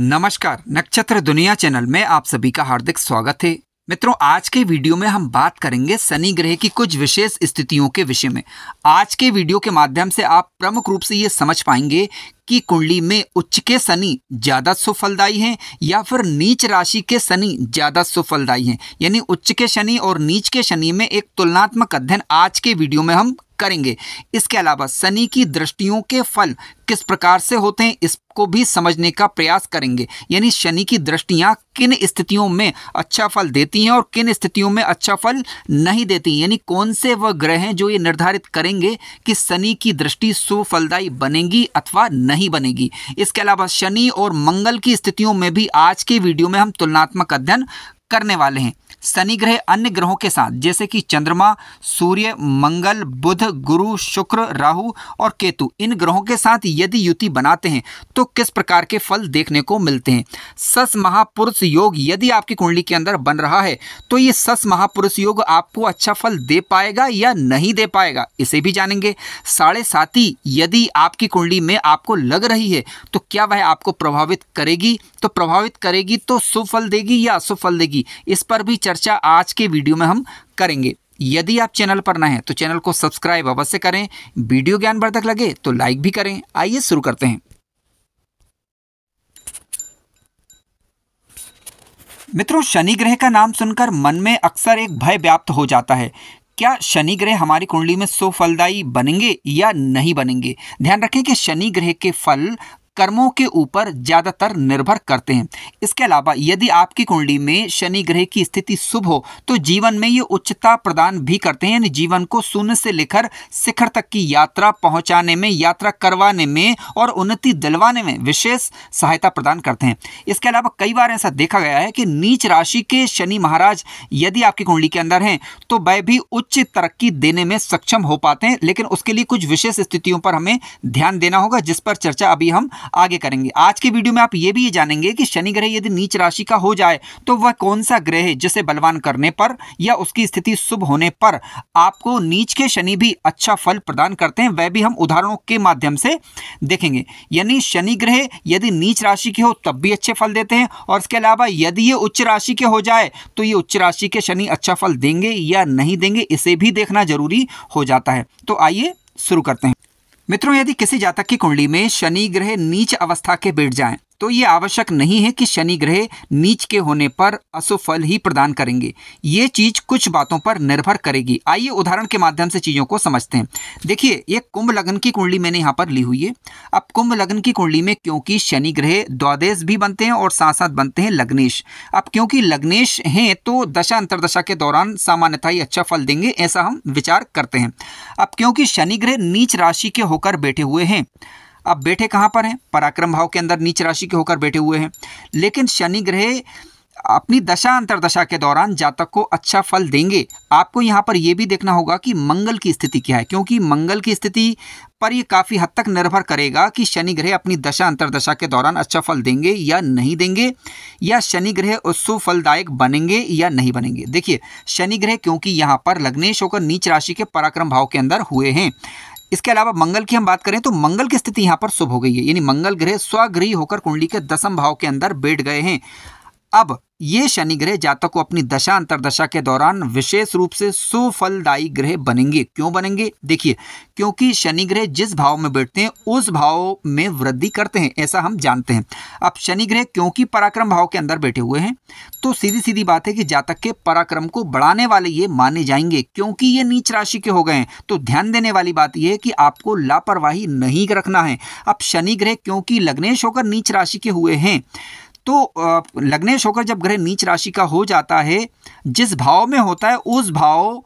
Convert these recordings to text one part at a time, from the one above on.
नमस्कार नक्षत्र दुनिया चैनल में आप सभी का हार्दिक स्वागत है मित्रों आज के वीडियो में हम बात करेंगे शनि ग्रह की कुछ विशेष स्थितियों के विषय में आज के वीडियो के माध्यम से आप प्रमुख रूप से ये समझ पाएंगे कि कुंडली में उच्च के शनि ज्यादा सुफलदायी हैं या फिर नीच राशि के शनि ज्यादा सुफलदायी हैं यानी उच्च के शनि और नीच के शनि में एक तुलनात्मक अध्ययन आज के वीडियो में हम करेंगे इसके अलावा शनि की दृष्टियों के फल किस प्रकार से होते हैं इसको भी समझने का प्रयास करेंगे यानी शनि की दृष्टियाँ किन स्थितियों में अच्छा फल देती हैं और किन स्थितियों में अच्छा फल नहीं देती यानी कौन से वह ग्रह हैं जो ये निर्धारित करेंगे कि शनि की दृष्टि सुफलदायी बनेगी अथवा नहीं बनेगी इसके अलावा शनि और मंगल की स्थितियों में भी आज के वीडियो में हम तुलनात्मक अध्ययन करने वाले हैं शनि ग्रह अन्य ग्रहों के साथ जैसे कि चंद्रमा सूर्य मंगल बुध गुरु शुक्र राहु और केतु इन ग्रहों के साथ यदि युति बनाते हैं तो किस प्रकार के फल देखने को मिलते हैं सस महापुरुष योग यदि आपकी कुंडली के अंदर बन रहा है तो ये सस महापुरुष योग आपको अच्छा फल दे पाएगा या नहीं दे पाएगा इसे भी जानेंगे साढ़े साथी यदि आपकी कुंडली में आपको लग रही है तो क्या वह आपको प्रभावित करेगी तो प्रभावित करेगी तो सुफल देगी या असुफल देगी रहेगी इस पर भी चर्चा आज के वीडियो में हम करेंगे यदि आप चैनल पर न हैं तो चैनल को सब्सक्राइब अवश्य करें वीडियो ज्ञानवर्धक लगे तो लाइक भी करें आइए शुरू करते हैं मित्रों शनि ग्रह का नाम सुनकर मन में अक्सर एक भय व्याप्त हो जाता है क्या शनि ग्रह हमारी कुंडली में सो फलदायी बनेंगे या नहीं बनेंगे ध्यान रखें कि शनि ग्रह के फल कर्मों के ऊपर ज़्यादातर निर्भर करते हैं इसके अलावा यदि आपकी कुंडली में शनि ग्रह की स्थिति शुभ हो तो जीवन में ये उच्चता प्रदान भी करते हैं यानी जीवन को शून्य से लेकर शिखर तक की यात्रा पहुंचाने में यात्रा करवाने में और उन्नति दिलवाने में विशेष सहायता प्रदान करते हैं इसके अलावा कई बार ऐसा देखा गया है कि नीच राशि के शनि महाराज यदि आपकी कुंडली के अंदर हैं तो वह भी उच्च तरक्की देने में सक्षम हो पाते हैं लेकिन उसके लिए कुछ विशेष स्थितियों पर हमें ध्यान देना होगा जिस पर चर्चा अभी हम आगे करेंगे आज के वीडियो में आप ये भी जानेंगे कि शनि ग्रह यदि नीच राशि का हो जाए तो वह कौन सा ग्रह है जिसे बलवान करने पर या उसकी स्थिति शुभ होने पर आपको नीच के शनि भी अच्छा फल प्रदान करते हैं वह भी हम उदाहरणों के माध्यम से देखेंगे यानी शनि ग्रह यदि नीच राशि के हो तब भी अच्छे फल देते हैं और इसके अलावा यदि ये उच्च राशि के हो जाए तो ये उच्च राशि के शनि अच्छा फल देंगे या नहीं देंगे इसे भी देखना जरूरी हो जाता है तो आइए शुरू करते हैं मित्रों यदि किसी जातक की कुंडली में शनि ग्रह नीच अवस्था के बैठ जाएं तो ये आवश्यक नहीं है कि शनि ग्रह नीच के होने पर असुफल ही प्रदान करेंगे ये चीज कुछ बातों पर निर्भर करेगी आइए उदाहरण के माध्यम से चीज़ों को समझते हैं देखिए ये कुंभ लगन की कुंडली मैंने यहाँ पर ली हुई है अब कुंभ लग्न की कुंडली में क्योंकि शनि ग्रह द्वादेश भी बनते हैं और साथ साथ बनते हैं लग्नेश अब क्योंकि लग्नेश हैं तो दशा अंतरदशा के दौरान सामान्यतः ही अच्छा फल देंगे ऐसा हम विचार करते हैं अब क्योंकि शनिग्रह नीच राशि के होकर बैठे हुए हैं अब बैठे कहाँ पर हैं पराक्रम भाव के अंदर नीच राशि के होकर बैठे हुए हैं लेकिन शनि ग्रह अपनी दशा अंतरदशा के दौरान जातक को अच्छा फल देंगे आपको यहाँ पर यह भी देखना होगा कि मंगल की स्थिति क्या है क्योंकि मंगल की स्थिति पर ये काफ़ी हद तक निर्भर करेगा कि शनि ग्रह अपनी दशा अंतरदशा के दौरान अच्छा फल देंगे या नहीं देंगे या शनि ग्रह उत्सु फलदायक बनेंगे या नहीं बनेंगे देखिए शनि ग्रह क्योंकि यहाँ पर लग्नेश होकर नीच राशि के पराक्रम भाव के अंदर हुए हैं इसके अलावा मंगल की हम बात करें तो मंगल की स्थिति यहाँ पर शुभ हो गई है यानी मंगल ग्रह स्वगृह होकर कुंडली के दसम भाव के अंदर बैठ गए हैं अब ये शनि ग्रह जातक को अपनी दशा अंतरदशा के दौरान विशेष रूप से सुफलदायी ग्रह बनेंगे क्यों बनेंगे देखिए क्योंकि शनि ग्रह जिस भाव में बैठते हैं उस भाव में वृद्धि करते हैं ऐसा हम जानते हैं अब शनि ग्रह क्योंकि पराक्रम भाव के अंदर बैठे हुए हैं तो सीधी सीधी बात है कि जातक के पराक्रम को बढ़ाने वाले ये माने जाएंगे क्योंकि ये नीच राशि के हो गए हैं तो ध्यान देने वाली बात यह है कि आपको लापरवाही नहीं रखना है अब शनि ग्रह क्योंकि लग्नेश होकर नीच राशि के हुए हैं तो लग्नेश होकर जब ग्रह नीच राशि का हो जाता है जिस भाव में होता है उस भाव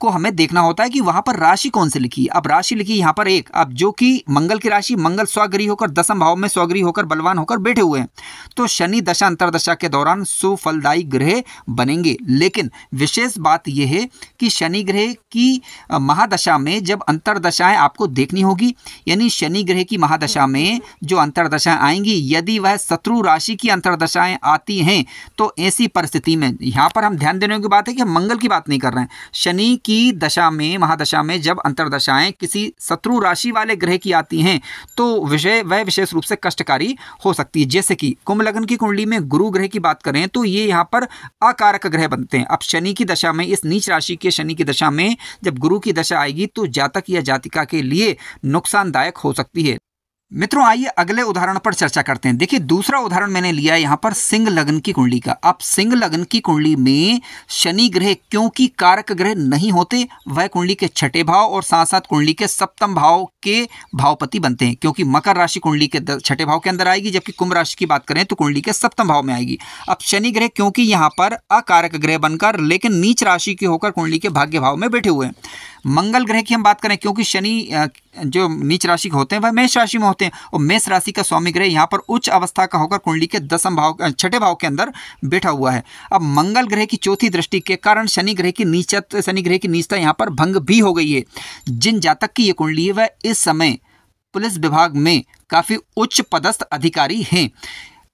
को हमें देखना होता है कि वहाँ पर राशि कौन सी लिखी अब राशि लिखी यहाँ पर एक अब जो कि मंगल की राशि मंगल स्वगृह होकर दसम भाव में स्वगृह होकर बलवान होकर बैठे हुए हैं तो शनि दशा अंतरदशा के दौरान सुफलदायी ग्रह बनेंगे लेकिन विशेष बात यह है कि शनि ग्रह की महादशा में जब अंतरदशाएं आपको देखनी होगी यानी शनि ग्रह की महादशा में जो अंतरदशाएं आएंगी यदि वह शत्रु राशि की अंतरदशाएं आती हैं तो ऐसी परिस्थिति में यहाँ पर हम ध्यान देने की बात है कि हम मंगल की बात नहीं कर रहे हैं शनि की दशा में महादशा में जब अंतरदशाएं किसी शत्रु राशि वाले ग्रह की आती हैं तो विषय वह विशेष रूप से कष्टकारी हो सकती है जैसे कि कुंभ लग्न की कुंडली में गुरु ग्रह की बात करें तो ये यहाँ पर अकारक ग्रह बनते हैं अब शनि की दशा में इस नीच राशि के शनि की दशा में जब गुरु की दशा आएगी तो जातक या जातिका के लिए नुकसानदायक हो सकती है मित्रों आइए अगले उदाहरण पर चर्चा करते हैं देखिए दूसरा उदाहरण मैंने लिया यहां पर सिंह लगन की कुंडली का अब सिंह लग्न की कुंडली में शनि ग्रह क्योंकि कारक ग्रह नहीं होते वह कुंडली के छठे भाव और साथ साथ कुंडली के सप्तम भाव के भावपति बनते हैं क्योंकि मकर राशि कुंडली के छठे भाव के अंदर आएगी जबकि कुंभ राशि की बात करें तो कुंडली के सप्तम भाव में आएगी अब शनि ग्रह क्योंकि यहां पर अकारक ग्रह बनकर लेकिन नीच राशि के होकर कुंडली के भाग्य भाव में बैठे हुए हैं मंगल ग्रह की हम बात करें क्योंकि शनि जो नीच राशि के होते हैं वह मेष राशि में होते हैं और मेष राशि का स्वामी ग्रह यहाँ पर उच्च अवस्था का होकर कुंडली के दसम भाव छठे भाव के अंदर बैठा हुआ है अब मंगल ग्रह की चौथी दृष्टि के कारण शनि ग्रह की नीचत शनि ग्रह की नीचता यहाँ पर भंग भी हो गई है जिन जातक की ये कुंडली है वह इस समय पुलिस विभाग में काफ़ी उच्च पदस्थ अधिकारी हैं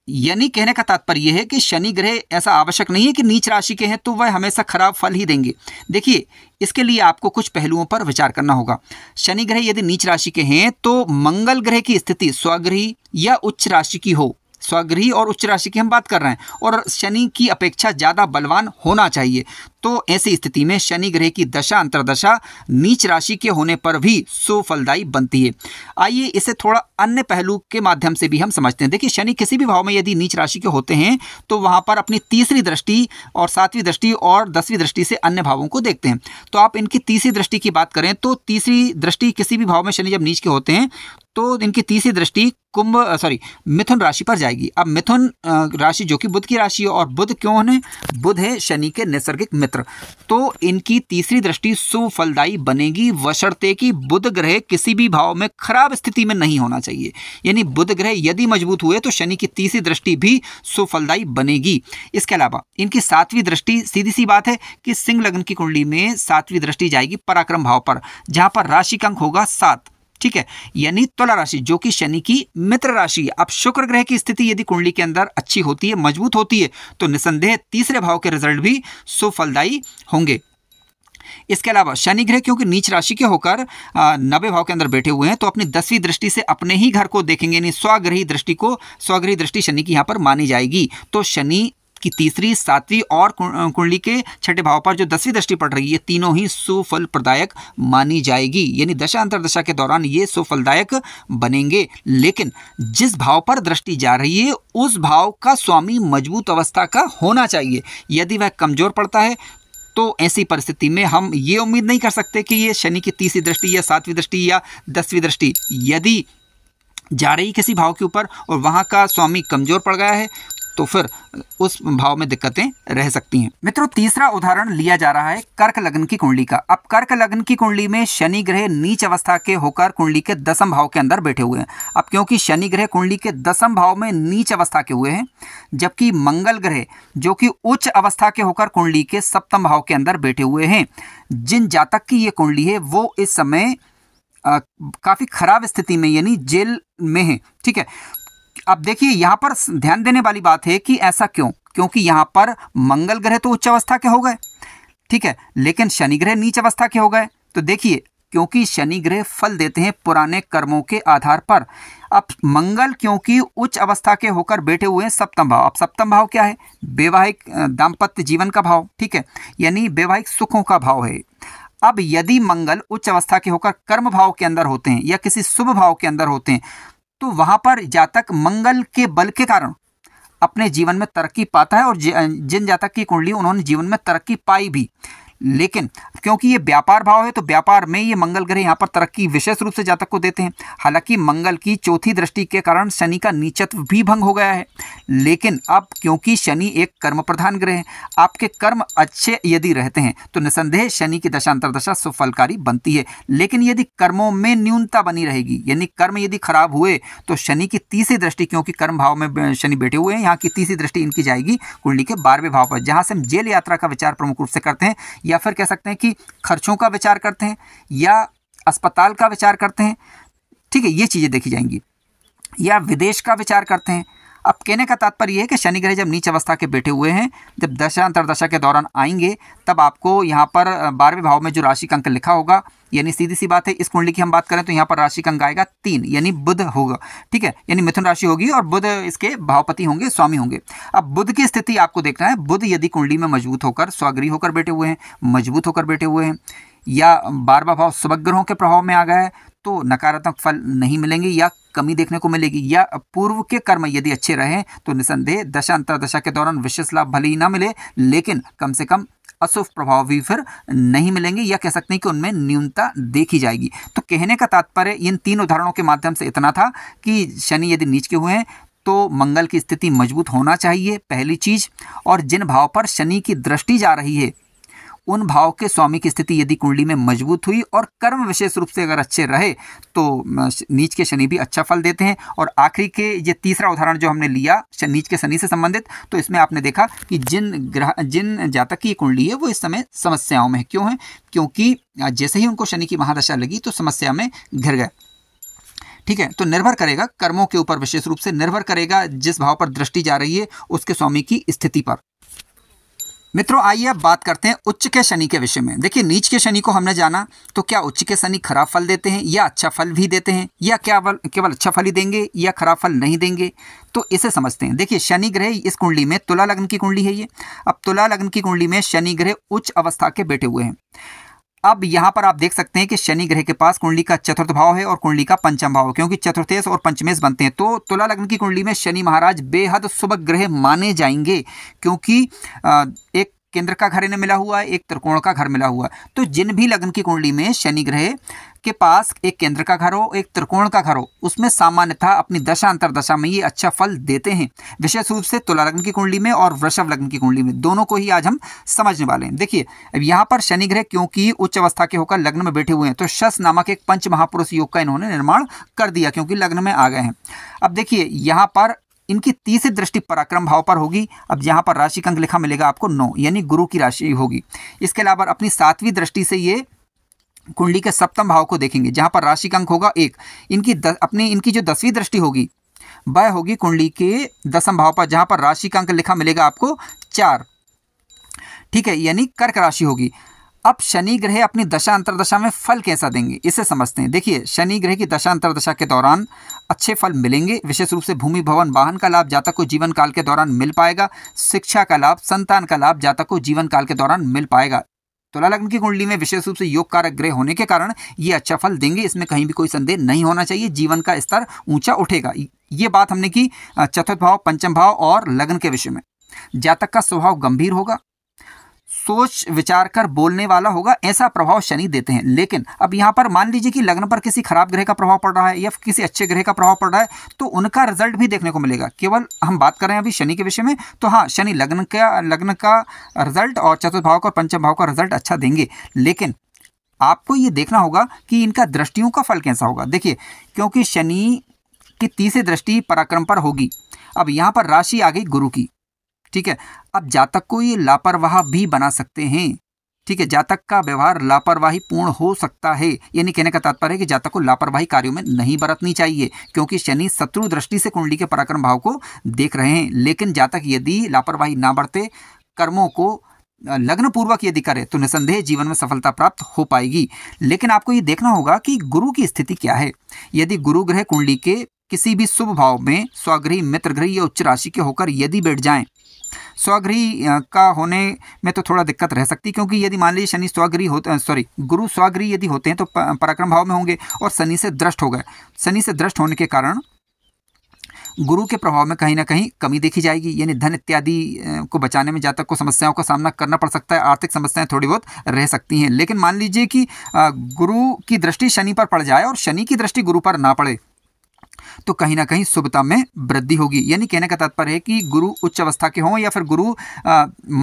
यानी कहने का तात्पर्य है कि शनि ग्रह ऐसा आवश्यक नहीं है कि नीच राशि के हैं तो वह हमेशा खराब फल ही देंगे देखिए इसके लिए आपको कुछ पहलुओं पर विचार करना होगा शनि ग्रह यदि नीच राशि के हैं तो मंगल ग्रह की स्थिति स्वग्रही या उच्च राशि की हो स्वगृह और उच्च राशि की हम बात कर रहे हैं और शनि की अपेक्षा ज़्यादा बलवान होना चाहिए तो ऐसी स्थिति में शनि ग्रह की दशा अंतर्दशा नीच राशि के होने पर भी सुफलदायी बनती है आइए इसे थोड़ा अन्य पहलू के माध्यम से भी हम समझते हैं देखिए शनि किसी भी भाव में यदि नीच राशि के होते हैं तो वहाँ पर अपनी तीसरी दृष्टि और सातवीं दृष्टि और दसवीं दृष्टि से अन्य भावों को देखते हैं तो आप इनकी तीसरी दृष्टि की बात करें तो तीसरी दृष्टि किसी भी भाव में शनि जब नीच के होते हैं तो इनकी तीसरी दृष्टि कुंभ सॉरी मिथुन राशि पर जाएगी अब मिथुन राशि जो कि बुध की राशि है और बुध क्यों है बुध है शनि के नैसर्गिक मित्र तो इनकी तीसरी दृष्टि सुफलदायी बनेगी वशर्ते कि बुध ग्रह किसी भी भाव में खराब स्थिति में नहीं होना चाहिए यानी बुध ग्रह यदि मजबूत हुए तो शनि की तीसरी दृष्टि भी सुफलदायी बनेगी इसके अलावा इनकी सातवीं दृष्टि सीधी सी बात है कि सिंह लग्न की कुंडली में सातवीं दृष्टि जाएगी पराक्रम भाव पर जहाँ पर राशि का अंक होगा सात ठीक है यानी तुला राशि जो कि शनि की मित्र राशि है अब शुक्र ग्रह की स्थिति यदि कुंडली के अंदर अच्छी होती है मजबूत होती है तो निसंदेह तीसरे भाव के रिजल्ट भी सुफलदायी होंगे इसके अलावा शनि ग्रह क्योंकि नीच राशि के होकर नबे भाव के अंदर बैठे हुए हैं तो अपनी दसवीं दृष्टि से अपने ही घर को देखेंगे यानी स्वग्रही दृष्टि को स्वग्रही दृष्टि शनि की यहां पर मानी जाएगी तो शनि की तीसरी सातवीं और कुंडली के छठे भाव पर जो दसवीं दृष्टि पड़ रही है तीनों ही सुफल प्रदायक मानी जाएगी यानी दशा अंतरदशा के दौरान ये सुफलदायक बनेंगे लेकिन जिस भाव पर दृष्टि जा रही है उस भाव का स्वामी मजबूत अवस्था का होना चाहिए यदि वह कमजोर पड़ता है तो ऐसी परिस्थिति में हम ये उम्मीद नहीं कर सकते कि ये शनि की तीसरी दृष्टि या सातवीं दृष्टि या दसवीं दृष्टि यदि जा रही किसी भाव के ऊपर और वहाँ का स्वामी कमज़ोर पड़ गया है तो फिर उस भाव में दिक्कतें रह सकती हैं मित्रों तीसरा उदाहरण लिया जा रहा है कर्क लग्न की कुंडली का अब कर्क लग्न की कुंडली में शनि ग्रह नीच अवस्था के होकर कुंडली के दसम भाव के अंदर बैठे हुए हैं अब क्योंकि शनि ग्रह कुंडली के दसम भाव में नीच अवस्था के हुए हैं जबकि मंगल ग्रह जो कि उच्च अवस्था के होकर कुंडली के सप्तम भाव के अंदर बैठे हुए हैं जिन जातक की ये कुंडली है वो इस समय काफ़ी खराब स्थिति में यानी जेल में है ठीक है अब देखिए यहां पर ध्यान देने वाली बात है कि ऐसा क्यों क्योंकि यहां पर मंगल ग्रह तो उच्च अवस्था के हो गए ठीक है लेकिन शनि ग्रह नीच अवस्था के हो गए तो देखिए क्योंकि शनि ग्रह फल देते हैं पुराने कर्मों के आधार पर अब मंगल क्योंकि उच्च अवस्था के होकर बैठे हुए हैं सप्तम भाव अब सप्तम भाव क्या है वैवाहिक दाम्पत्य जीवन का भाव ठीक है यानी वैवाहिक सुखों का भाव है अब यदि मंगल उच्च अवस्था के होकर कर्म भाव के अंदर होते हैं या किसी शुभ भाव के अंदर होते हैं तो वहां पर जातक मंगल के बल के कारण अपने जीवन में तरक्की पाता है और जिन जातक की कुंडली उन्होंने जीवन में तरक्की पाई भी लेकिन क्योंकि ये व्यापार भाव है तो व्यापार में ये मंगल ग्रह यहाँ पर तरक्की विशेष रूप से जातक को देते हैं हालांकि मंगल की चौथी दृष्टि के कारण शनि का नीचत्व भी भंग हो गया है लेकिन अब क्योंकि शनि एक कर्म प्रधान ग्रह है आपके कर्म अच्छे यदि रहते हैं तो निसंदेह शनि की दशा अंतरदशा सुफलकारी बनती है लेकिन यदि कर्मों में न्यूनता बनी रहेगी यानी कर्म यदि खराब हुए तो शनि की तीसरी दृष्टि क्योंकि कर्म भाव में शनि बैठे हुए हैं यहाँ की तीसरी दृष्टि इनकी जाएगी कुंडली के बारहवें भाव पर जहाँ से हम जेल यात्रा का विचार प्रमुख रूप से करते हैं या फिर कह सकते हैं कि खर्चों का विचार करते हैं या अस्पताल का विचार करते हैं ठीक है ये चीज़ें देखी जाएंगी या विदेश का विचार करते हैं अब कहने का तात्पर्य है कि शनि ग्रह जब नीच अवस्था के बैठे हुए हैं जब दशा अंतरदशा के दौरान आएंगे तब आपको यहाँ पर बारहवें भाव में जो राशि का अंक लिखा होगा यानी सीधी सी बात है इस कुंडली की हम बात करें तो यहाँ पर राशि का अंक आएगा तीन यानी बुध होगा ठीक है यानी मिथुन राशि होगी और बुध इसके भावपति होंगे स्वामी होंगे अब बुध की स्थिति आपको देखना है बुध यदि कुंडली में मजबूत होकर स्वागृह होकर बैठे हुए हैं मजबूत होकर बैठे हुए हैं या बारवा भाव सुबग्रहों के प्रभाव में आ गया है तो नकारात्मक फल नहीं मिलेंगे या कमी देखने को मिलेगी या पूर्व के कर्म यदि अच्छे रहे तो निसंदेह दशा अंतरदशा के दौरान विशेष लाभ भले ही ना मिले लेकिन कम से कम अशुभ प्रभाव भी फिर नहीं मिलेंगे या कह सकते हैं कि उनमें न्यूनता देखी जाएगी तो कहने का तात्पर्य इन तीन उदाहरणों के माध्यम से इतना था कि शनि यदि नीच के हुए हैं तो मंगल की स्थिति मजबूत होना चाहिए पहली चीज़ और जिन भाव पर शनि की दृष्टि जा रही है उन भाव के स्वामी की स्थिति यदि कुंडली में मजबूत हुई और कर्म विशेष रूप से अगर अच्छे रहे तो नीच के शनि भी अच्छा फल देते हैं और आखिरी के ये तीसरा उदाहरण जो हमने लिया नीच के शनि से संबंधित तो इसमें आपने देखा कि जिन ग्रह जिन जातक की कुंडली है वो इस समय समस्याओं में है क्यों है क्योंकि जैसे ही उनको शनि की महादशा लगी तो समस्या में घिर गए ठीक है तो निर्भर करेगा कर्मों के ऊपर विशेष रूप से निर्भर करेगा जिस भाव पर दृष्टि जा रही है उसके स्वामी की स्थिति पर मित्रों आइए अब बात करते हैं उच्च के शनि के विषय में देखिए नीच के शनि को हमने जाना तो क्या उच्च के शनि खराब फल देते हैं या अच्छा फल भी देते हैं या क्या केवल अच्छा फल ही देंगे या खराब फल नहीं देंगे तो इसे समझते हैं देखिए शनि ग्रह इस कुंडली में तुला लग्न की कुंडली है ये अब तुला लग्न की कुंडली में शनि ग्रह उच्च अवस्था के बैठे हुए हैं अब यहाँ पर आप देख सकते हैं कि शनि ग्रह के पास कुंडली का चतुर्थ भाव है और कुंडली का पंचम भाव क्योंकि चतुर्थेश और पंचमेश बनते हैं तो तुला लग्न की कुंडली में शनि महाराज बेहद शुभ ग्रह माने जाएंगे क्योंकि एक केंद्र का घर इन्हें मिला हुआ है एक त्रिकोण का घर मिला हुआ है तो जिन भी लग्न की कुंडली में शनि ग्रह आपके पास एक केंद्र का घर हो एक त्रिकोण का घर हो उसमें सामान्यतः अपनी दशा अंतरदशा में ये अच्छा फल देते हैं विशेष रूप से तुला लग्न की कुंडली में और वृषभ लग्न की कुंडली में दोनों को ही आज हम समझने वाले हैं देखिए अब यहाँ पर शनि ग्रह क्योंकि उच्च अवस्था के होकर लग्न में बैठे हुए हैं तो शस नामक एक पंच महापुरुष योग का इन्होंने निर्माण कर दिया क्योंकि लग्न में आ गए हैं अब देखिए यहाँ पर इनकी तीसरी दृष्टि पराक्रम भाव पर होगी अब यहाँ पर राशि का अंक लिखा मिलेगा आपको नौ यानी गुरु की राशि होगी इसके अलावा अपनी सातवीं दृष्टि से ये कुंडली के सप्तम भाव को देखेंगे जहाँ पर राशि का अंक होगा एक इनकी द, अपनी इनकी जो दसवीं दृष्टि होगी वह होगी कुंडली के दसम भाव पर जहाँ पर राशि का अंक लिखा मिलेगा आपको चार ठीक है यानी कर्क राशि होगी अब शनि ग्रह अपनी दशा अंतरदशा में फल कैसा देंगे इसे समझते हैं देखिए शनि ग्रह की दशा अंतरदशा के दौरान अच्छे फल मिलेंगे विशेष रूप से भूमि भवन वाहन का लाभ जातक को जीवन काल के दौरान मिल पाएगा शिक्षा का लाभ संतान का लाभ जातक को जीवन काल के दौरान मिल पाएगा तुला लग्न की कुंडली में विशेष रूप से योग कारक ग्रह होने के कारण ये अच्छा फल देंगे इसमें कहीं भी कोई संदेह नहीं होना चाहिए जीवन का स्तर ऊंचा उठेगा ये बात हमने की चतुर्थ भाव पंचम भाव और लग्न के विषय में जातक का स्वभाव गंभीर होगा सोच विचार कर बोलने वाला होगा ऐसा प्रभाव शनि देते हैं लेकिन अब यहाँ पर मान लीजिए कि लग्न पर किसी खराब ग्रह का प्रभाव पड़ रहा है या किसी अच्छे ग्रह का प्रभाव पड़ रहा है तो उनका रिजल्ट भी देखने को मिलेगा केवल हम बात कर रहे हैं अभी शनि के विषय में तो हाँ शनि लग्न का लग्न का रिजल्ट और चतुर्थ भाव का और पंचम भाव का रिजल्ट अच्छा देंगे लेकिन आपको ये देखना होगा कि इनका दृष्टियों का फल कैसा होगा देखिए क्योंकि शनि की तीसरी दृष्टि पराक्रम पर होगी अब यहाँ पर राशि आ गई गुरु की ठीक है अब जातक को ये लापरवाह भी बना सकते हैं ठीक है जातक का व्यवहार लापरवाही पूर्ण हो सकता है यानी कहने का तात्पर्य है कि जातक को लापरवाही कार्यों में नहीं बरतनी चाहिए क्योंकि शनि शत्रु दृष्टि से कुंडली के पराक्रम भाव को देख रहे हैं लेकिन जातक यदि लापरवाही ना बरते कर्मों को लग्न पूर्वक यदि करे तो निसंदेह जीवन में सफलता प्राप्त हो पाएगी लेकिन आपको ये देखना होगा कि गुरु की स्थिति क्या है यदि गुरु ग्रह कुंडली के किसी भी शुभ भाव में स्वगृह मित्र गृह या उच्च राशि के होकर यदि बैठ जाएं स्वगृह का होने में तो थोड़ा दिक्कत रह सकती है क्योंकि यदि मान लीजिए शनि स्वगृह होते सॉरी गुरु स्वगृह यदि होते हैं तो पराक्रम भाव में होंगे और शनि से दृष्ट हो गए शनि से दृष्ट होने के कारण गुरु के प्रभाव में कहीं ना कहीं कमी देखी जाएगी यानी धन इत्यादि को बचाने में जातक को समस्याओं का सामना करना पड़ सकता है आर्थिक समस्याएं थोड़ी बहुत रह सकती हैं लेकिन मान लीजिए कि गुरु की दृष्टि शनि पर पड़ जाए और शनि की दृष्टि गुरु पर ना पड़े तो कहीं ना कहीं शुभता में वृद्धि होगी यानी कहने का तात्पर्य है कि गुरु उच्च अवस्था के हों या फिर गुरु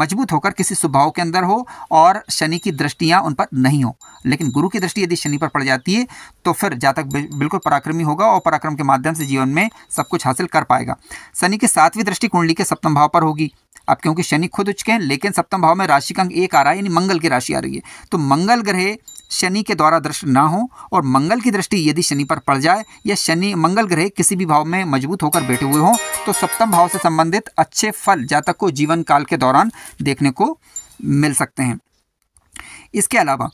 मजबूत होकर किसी स्वभाव के अंदर हो और शनि की दृष्टियाँ उन पर नहीं हो लेकिन गुरु की दृष्टि यदि शनि पर पड़ जाती है तो फिर जातक बिल्कुल पराक्रमी होगा और पराक्रम के माध्यम से जीवन में सब कुछ हासिल कर पाएगा शनि की सातवीं दृष्टि कुंडली के सप्तम भाव पर होगी अब क्योंकि शनि खुद उच्च के हैं लेकिन सप्तम भाव में राशि का अंक एक आ रहा है यानी मंगल की राशि आ रही है तो मंगल ग्रह शनि के द्वारा दृष्ट ना हो और मंगल की दृष्टि यदि शनि पर पड़ जाए या शनि मंगल ग्रह किसी भी भाव में मजबूत होकर बैठे हुए हों तो सप्तम भाव से संबंधित अच्छे फल जातक को जीवन काल के दौरान देखने को मिल सकते हैं इसके अलावा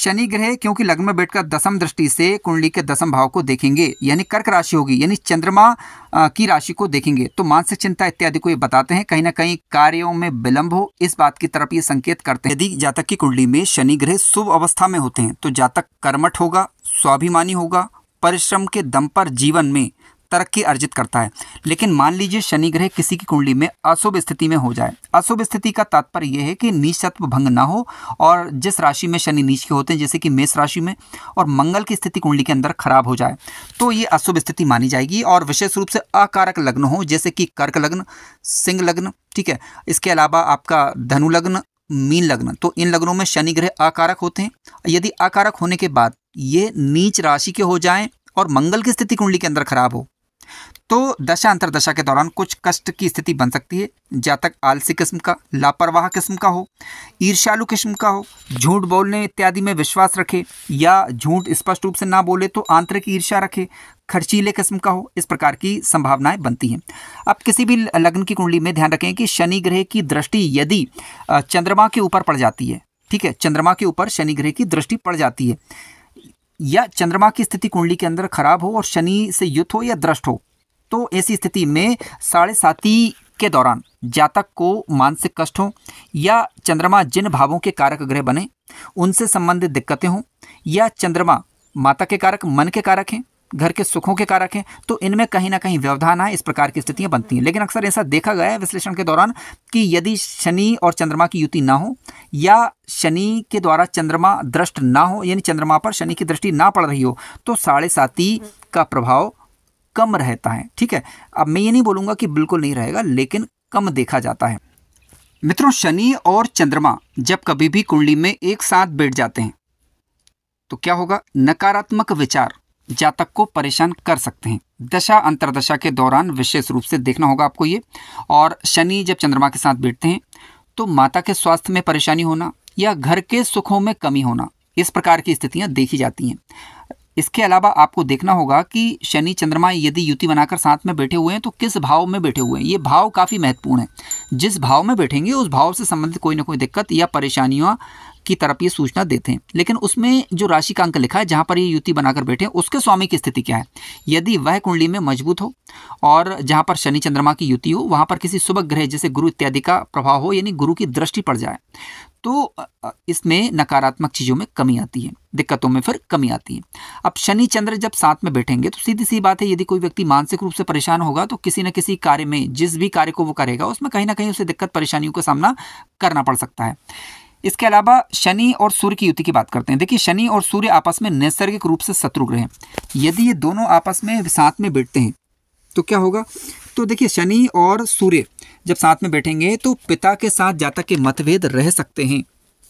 शनि ग्रह क्योंकि लग्न में बैठकर दसम दृष्टि से कुंडली के दसम भाव को देखेंगे यानी कर्क राशि होगी यानी चंद्रमा की राशि को देखेंगे तो मानसिक चिंता इत्यादि को ये बताते हैं कहीं ना कहीं कार्यों में विलंब हो इस बात की तरफ ये संकेत करते हैं यदि जातक की कुंडली में शनि ग्रह शुभ अवस्था में होते हैं तो जातक कर्मठ होगा स्वाभिमानी होगा परिश्रम के दम पर जीवन में तरक्की अर्जित करता है लेकिन मान लीजिए शनि ग्रह किसी की कुंडली में अशुभ स्थिति में हो जाए अशुभ स्थिति का तात्पर्य यह है कि नीच तत्व भंग ना हो और जिस राशि में शनि नीच के होते हैं जैसे कि मेष राशि में और मंगल की स्थिति कुंडली के अंदर खराब हो जाए तो ये अशुभ स्थिति मानी जाएगी और विशेष रूप से अकारक लग्न हो जैसे कि कर्क लग्न सिंह लग्न ठीक है इसके अलावा आपका धनु लग्न मीन लग्न तो इन लग्नों में शनि ग्रह आकारक होते हैं यदि आकारक होने के बाद ये नीच राशि के हो जाएं और मंगल की स्थिति कुंडली के अंदर खराब हो तो दशा अंतरदशा के दौरान कुछ कष्ट की स्थिति बन सकती है जातक आलसी किस्म का लापरवाह किस्म का हो ईर्षालु किस्म का हो झूठ बोलने इत्यादि में विश्वास रखे या झूठ स्पष्ट रूप से ना बोले तो आंतरिक ईर्षा रखे खर्चीले किस्म का हो इस प्रकार की संभावनाएं बनती हैं अब किसी भी लग्न की कुंडली में ध्यान रखें कि शनि ग्रह की दृष्टि यदि चंद्रमा के ऊपर पड़ जाती है ठीक है चंद्रमा के ऊपर शनि ग्रह की दृष्टि पड़ जाती है या चंद्रमा की स्थिति कुंडली के अंदर खराब हो और शनि से युद्ध हो या दृष्ट हो तो ऐसी स्थिति में साढ़े साथी के दौरान जातक को मानसिक कष्ट हों या चंद्रमा जिन भावों के कारक ग्रह बने उनसे संबंधित दिक्कतें हों या चंद्रमा माता के कारक मन के कारक हैं घर के सुखों के कारक हैं तो इनमें कहीं ना कहीं व्यवधान आए इस प्रकार की स्थितियां बनती हैं लेकिन अक्सर ऐसा देखा गया है विश्लेषण के दौरान कि यदि शनि और चंद्रमा की युति ना हो या शनि के द्वारा चंद्रमा दृष्ट ना हो यानी चंद्रमा पर शनि की दृष्टि ना पड़ रही हो तो साढ़े साथी का प्रभाव कम रहता है ठीक है अब मैं ये नहीं बोलूंगा कि बिल्कुल नहीं रहेगा लेकिन कम देखा जाता है मित्रों शनि और चंद्रमा जब कभी भी कुंडली में एक साथ बैठ जाते हैं तो क्या होगा नकारात्मक विचार जातक को परेशान कर सकते हैं दशा अंतरदशा के दौरान विशेष रूप से देखना होगा आपको ये और शनि जब चंद्रमा के साथ बैठते हैं तो माता के स्वास्थ्य में परेशानी होना या घर के सुखों में कमी होना इस प्रकार की स्थितियां देखी जाती हैं इसके अलावा आपको देखना होगा कि शनि चंद्रमा यदि युति बनाकर साथ में बैठे हुए हैं तो किस भाव में बैठे हुए हैं ये भाव काफ़ी महत्वपूर्ण है जिस भाव में बैठेंगे उस भाव से संबंधित कोई ना कोई दिक्कत या परेशानियाँ की तरफ ये सूचना देते हैं लेकिन उसमें जो राशि का अंक लिखा है जहाँ पर ये युति बनाकर बैठे हैं उसके स्वामी की स्थिति क्या है यदि वह कुंडली में मजबूत हो और जहाँ पर शनि चंद्रमा की युति हो वहाँ पर किसी शुभ ग्रह जैसे गुरु इत्यादि का प्रभाव हो यानी गुरु की दृष्टि पड़ जाए तो इसमें नकारात्मक चीज़ों में कमी आती है दिक्कतों में फिर कमी आती है अब शनि चंद्र जब साथ में बैठेंगे तो सीधी सी बात है यदि कोई व्यक्ति मानसिक रूप से परेशान होगा तो किसी न किसी कार्य में जिस भी कार्य को वो करेगा उसमें कहीं ना कहीं उसे दिक्कत परेशानियों का सामना करना पड़ सकता है इसके अलावा शनि और सूर्य की युति की बात करते हैं देखिए शनि और सूर्य आपस में नैसर्गिक रूप से शत्रु ग्रह हैं यदि ये दोनों आपस में साथ में बैठते हैं तो क्या होगा तो देखिए शनि और सूर्य जब साथ में बैठेंगे तो पिता के साथ जातक के मतभेद रह सकते हैं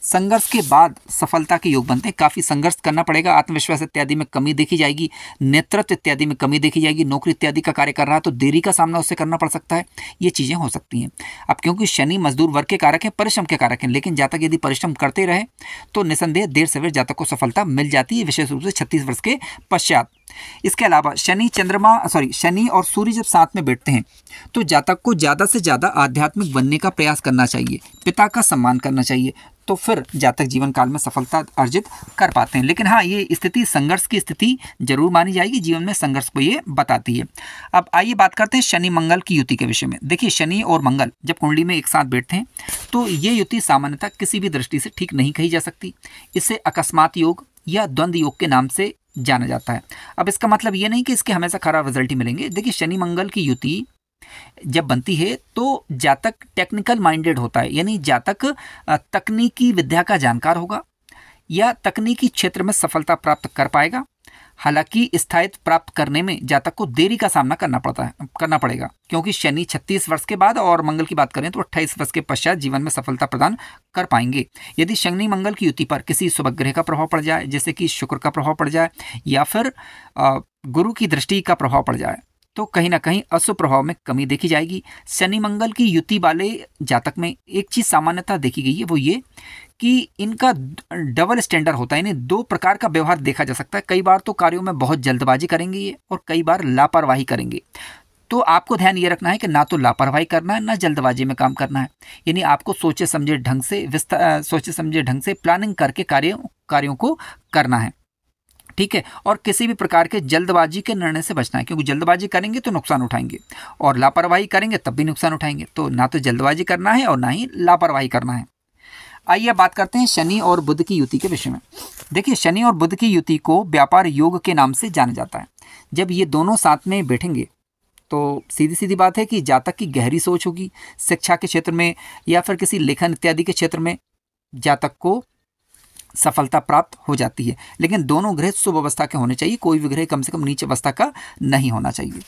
संघर्ष के बाद सफलता के योग बनते हैं काफ़ी संघर्ष करना पड़ेगा आत्मविश्वास इत्यादि में कमी देखी जाएगी नेतृत्व इत्यादि में कमी देखी जाएगी नौकरी इत्यादि का कार्य कर रहा है तो देरी का सामना उससे करना पड़ सकता है ये चीज़ें हो सकती हैं अब क्योंकि शनि मजदूर वर्ग के कारक हैं परिश्रम के कारक हैं लेकिन जातक यदि परिश्रम करते रहे तो निसंदेह देर सवेर जातक को सफलता मिल जाती है विशेष रूप से छत्तीस वर्ष के पश्चात इसके अलावा शनि चंद्रमा सॉरी शनि और सूर्य जब साथ में बैठते हैं तो जातक को ज़्यादा से ज़्यादा आध्यात्मिक बनने का प्रयास करना चाहिए पिता का सम्मान करना चाहिए तो फिर जातक जीवन काल में सफलता अर्जित कर पाते हैं लेकिन हाँ ये स्थिति संघर्ष की स्थिति जरूर मानी जाएगी जीवन में संघर्ष को ये बताती है अब आइए बात करते हैं शनि मंगल की युति के विषय में देखिए शनि और मंगल जब कुंडली में एक साथ बैठते हैं तो ये युति सामान्यतः किसी भी दृष्टि से ठीक नहीं कही जा सकती इसे अकस्मात योग या द्वंद्व योग के नाम से जाना जाता है अब इसका मतलब ये नहीं कि इसके हमेशा खराब रिजल्ट ही मिलेंगे देखिए शनि मंगल की युति जब बनती है तो जातक टेक्निकल माइंडेड होता है यानी जातक तकनीकी विद्या का जानकार होगा या तकनीकी क्षेत्र में सफलता प्राप्त कर पाएगा हालांकि स्थायित्व प्राप्त करने में जातक को देरी का सामना करना पड़ता है करना पड़ेगा क्योंकि शनि 36 वर्ष के बाद और मंगल की बात करें तो 28 वर्ष के पश्चात जीवन में सफलता प्रदान कर पाएंगे यदि शनि मंगल की युति पर किसी ग्रह का प्रभाव पड़ जाए जैसे कि शुक्र का प्रभाव पड़ जाए या फिर गुरु की दृष्टि का प्रभाव पड़ जाए तो कहीं ना कहीं अशुभ प्रभाव में कमी देखी जाएगी शनि मंगल की युति वाले जातक में एक चीज़ सामान्यता देखी गई है वो ये कि इनका डबल स्टैंडर्ड होता है इन्हें दो प्रकार का व्यवहार देखा जा सकता है कई बार तो कार्यों में बहुत जल्दबाजी करेंगे ये और कई बार लापरवाही करेंगे तो आपको ध्यान ये रखना है कि ना तो लापरवाही करना है ना जल्दबाजी में काम करना है यानी आपको सोचे समझे ढंग से विस्तार सोचे समझे ढंग से प्लानिंग करके कार्यों कार्यों को करना है ठीक है और किसी भी प्रकार के जल्दबाजी के निर्णय से बचना है क्योंकि जल्दबाजी करेंगे तो नुकसान उठाएंगे और लापरवाही करेंगे तब भी नुकसान उठाएंगे तो ना तो जल्दबाजी करना है और ना ही लापरवाही करना है आइए बात करते हैं शनि और बुद्ध की युति के विषय में देखिए शनि और बुद्ध की युति को व्यापार योग के नाम से जाना जाता है जब ये दोनों साथ में बैठेंगे तो सीधी सीधी बात है कि जातक की गहरी सोच होगी शिक्षा के क्षेत्र में या फिर किसी लेखन इत्यादि के क्षेत्र में जातक को सफलता प्राप्त हो जाती है लेकिन दोनों ग्रह शुभ अवस्था के होने चाहिए कोई भी ग्रह कम से कम नीचे अवस्था का नहीं होना चाहिए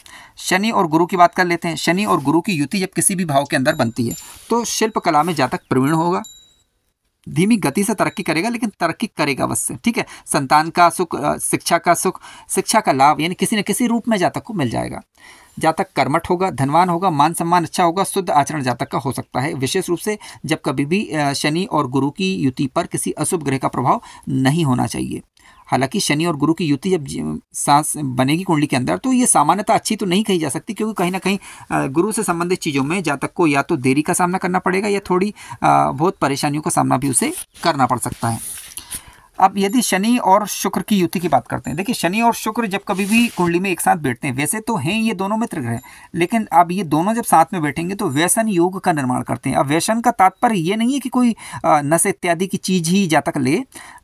शनि और गुरु की बात कर लेते हैं शनि और गुरु की युति जब किसी भी भाव के अंदर बनती है तो शिल्प कला में जातक प्रवीण होगा धीमी गति से तरक्की करेगा लेकिन तरक्की करेगा अवश्य ठीक है संतान का सुख शिक्षा का सुख शिक्षा का लाभ यानी किसी न किसी रूप में जातक को मिल जाएगा जातक कर्मठ होगा धनवान होगा मान सम्मान अच्छा होगा शुद्ध आचरण जातक का हो सकता है विशेष रूप से जब कभी भी शनि और गुरु की युति पर किसी अशुभ ग्रह का प्रभाव नहीं होना चाहिए हालांकि शनि और गुरु की युति जब सांस बनेगी कुंडली के अंदर तो ये सामान्यता अच्छी तो नहीं कही जा सकती क्योंकि कहीं ना कहीं गुरु से संबंधित चीज़ों में जातक को या तो देरी का सामना करना पड़ेगा या थोड़ी बहुत परेशानियों का सामना भी उसे करना पड़ सकता है अब यदि शनि और शुक्र की युति की बात करते हैं देखिए शनि और शुक्र जब कभी भी कुंडली में एक साथ बैठते हैं वैसे तो हैं ये दोनों मित्र ग्रह लेकिन अब ये दोनों जब साथ में बैठेंगे तो व्यसन योग का निर्माण करते हैं अब व्यसन का तात्पर्य ये नहीं है कि कोई नशे इत्यादि की चीज़ ही जातक ले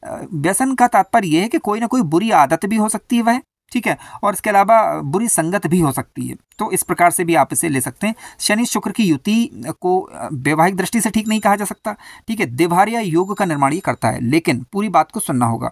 व्यसन का तात्पर्य यह है कि कोई ना कोई बुरी आदत भी हो सकती है वह ठीक है और इसके अलावा बुरी संगत भी हो सकती है तो इस प्रकार से भी आप इसे ले सकते हैं शनि शुक्र की युति को वैवाहिक दृष्टि से ठीक नहीं कहा जा सकता ठीक है देवार्य योग का निर्माण ये करता है लेकिन पूरी बात को सुनना होगा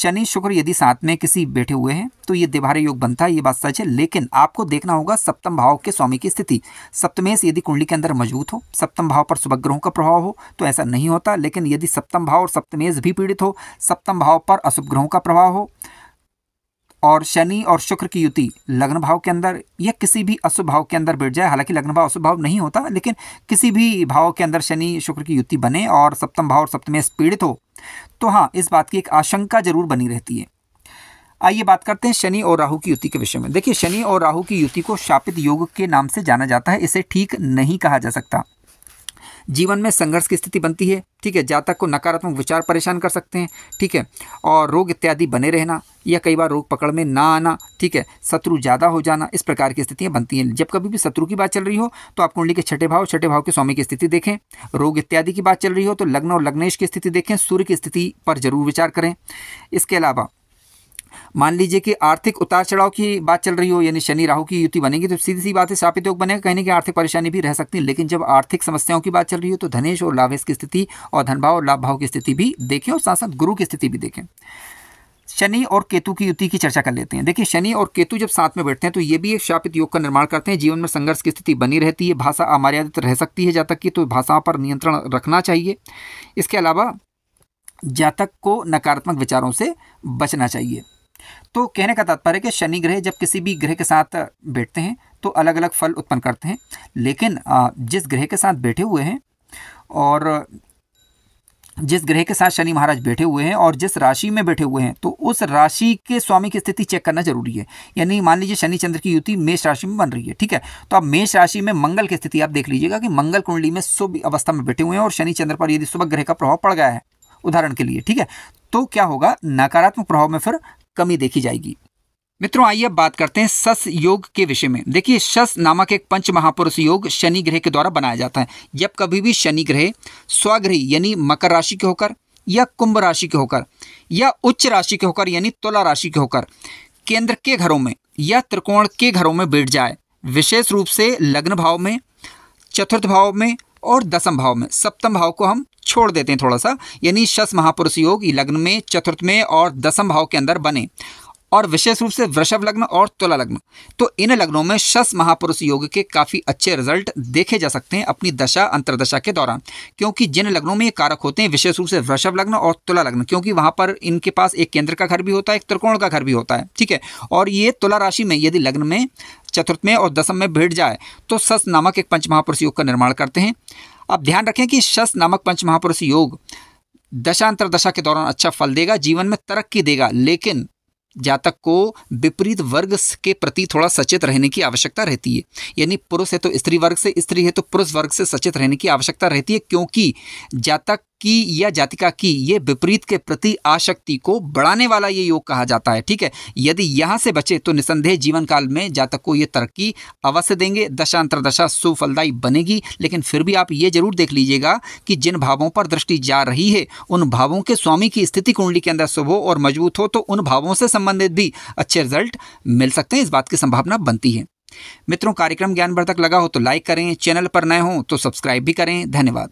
शनि शुक्र यदि साथ में किसी बैठे हुए हैं तो ये देवार्य योग बनता है ये बात सच है लेकिन आपको देखना होगा सप्तम भाव के स्वामी की स्थिति सप्तमेश यदि कुंडली के अंदर मौजूद हो सप्तम भाव पर ग्रहों का प्रभाव हो तो ऐसा नहीं होता लेकिन यदि सप्तम भाव और सप्तमेश भी पीड़ित हो सप्तम भाव पर अशुभ ग्रहों का प्रभाव हो और शनि और शुक्र की युति लग्न भाव के अंदर या किसी भी अशुभ भाव के अंदर बैठ जाए हालांकि लग्न भाव अशुभ भाव नहीं होता लेकिन किसी भी भाव के अंदर शनि शुक्र की युति बने और सप्तम भाव और सप्तमेश पीड़ित हो तो हाँ इस बात की एक आशंका जरूर बनी रहती है आइए बात करते हैं शनि और राहु की युति के विषय में देखिए शनि और राहु की युति को शापित योग के नाम से जाना जाता है इसे ठीक नहीं कहा जा सकता जीवन में संघर्ष की स्थिति बनती है ठीक है जातक को नकारात्मक विचार परेशान कर सकते हैं ठीक है और रोग इत्यादि बने रहना या कई बार रोग पकड़ में ना आना ठीक है शत्रु ज़्यादा हो जाना इस प्रकार की स्थितियाँ बनती हैं जब कभी भी शत्रु की बात चल रही हो तो आप कुंडली के छठे भाव छठे भाव के स्वामी की स्थिति देखें रोग इत्यादि की बात चल रही हो तो लग्न और लग्नेश की स्थिति देखें सूर्य की स्थिति पर जरूर विचार करें इसके अलावा मान लीजिए कि आर्थिक उतार चढ़ाव की बात चल रही हो यानी शनि राहु की युति बनेगी तो सीधी सी बात है सापित योग बनेगा कहने की आर्थिक परेशानी भी रह सकती है लेकिन जब आर्थिक समस्याओं की बात चल रही हो तो धनेश और लाभेश की स्थिति और धनभाव और लाभ भाव की स्थिति भी देखें और साथ साथ गुरु की स्थिति भी देखें शनि और केतु की युति की चर्चा कर लेते हैं देखिए शनि और केतु जब साथ में बैठते हैं तो ये भी एक शापित योग का निर्माण करते हैं जीवन में संघर्ष की स्थिति बनी रहती है भाषा अमर्यादित रह सकती है जातक की तो भाषाओं पर नियंत्रण रखना चाहिए इसके अलावा जातक को नकारात्मक विचारों से बचना चाहिए तो कहने का तात्पर्य कि शनि ग्रह जब किसी भी ग्रह के साथ बैठते हैं तो अलग अलग फल उत्पन्न करते हैं लेकिन जिस ग्रह के साथ बैठे हुए हैं और जिस ग्रह के साथ शनि महाराज बैठे हुए हैं और जिस राशि में बैठे हुए हैं तो उस राशि के स्वामी की स्थिति चेक करना जरूरी है यानी मान लीजिए शनि चंद्र की युति मेष राशि में बन रही है ठीक है तो अब मेष राशि में मंगल की स्थिति आप देख लीजिएगा कि मंगल कुंडली में शुभ अवस्था में बैठे हुए हैं और शनि चंद्र पर यदि शुभ ग्रह का प्रभाव पड़ गया है उदाहरण के लिए ठीक है तो क्या होगा नकारात्मक प्रभाव में फिर कमी देखी जाएगी मित्रों आइए अब बात करते हैं सस योग के विषय में देखिए सस नामक एक पंच महापुरुष योग शनि ग्रह के द्वारा बनाया जाता है जब कभी भी शनि ग्रह स्वग्रही यानी मकर राशि के होकर या कुंभ राशि के होकर या उच्च राशि के होकर यानी तुला राशि के होकर केंद्र के घरों में या त्रिकोण के घरों में बैठ जाए विशेष रूप से लग्न भाव में चतुर्थ भाव में और दसम भाव में सप्तम भाव को हम छोड़ देते हैं थोड़ा सा यानी शस महापुरुष योग लग्न में चतुर्थ में और दसम भाव के अंदर बने और विशेष रूप से वृषभ लग्न और तुला लग्न तो इन लग्नों में शस महापुरुष योग के काफ़ी अच्छे रिजल्ट देखे जा सकते हैं अपनी दशा अंतर्दशा के दौरान क्योंकि जिन लग्नों में ये कारक होते हैं विशेष रूप से वृषभ लग्न और तुला लग्न क्योंकि वहाँ पर इनके पास एक केंद्र का घर भी होता है एक त्रिकोण का घर भी होता है ठीक है और ये तुला राशि में यदि लग्न में चतुर्थ में और दसम में भिड़ जाए तो सस नामक एक पंच महापुरुष योग का निर्माण करते हैं अब ध्यान रखें कि शस नामक पंच महापुरुष योग दशा अंतरदशा के दौरान अच्छा फल देगा जीवन में तरक्की देगा लेकिन जातक को विपरीत वर्ग के प्रति थोड़ा सचेत रहने की आवश्यकता रहती है यानी पुरुष है तो स्त्री वर्ग से स्त्री है तो पुरुष वर्ग से सचेत रहने की आवश्यकता रहती है क्योंकि जातक की या जातिका की ये विपरीत के प्रति आशक्ति को बढ़ाने वाला ये योग कहा जाता है ठीक है यदि यहाँ से बचे तो निसंदेह जीवन काल में जातक को ये तरक्की अवश्य देंगे दशा अंतरदशा सुफलदायी बनेगी लेकिन फिर भी आप ये जरूर देख लीजिएगा कि जिन भावों पर दृष्टि जा रही है उन भावों के स्वामी की स्थिति कुंडली के अंदर शुभ हो और मजबूत हो तो उन भावों से संबंधित भी अच्छे रिजल्ट मिल सकते हैं इस बात की संभावना बनती है मित्रों कार्यक्रम ज्ञानवर्धक लगा हो तो लाइक करें चैनल पर नए हों तो सब्सक्राइब भी करें धन्यवाद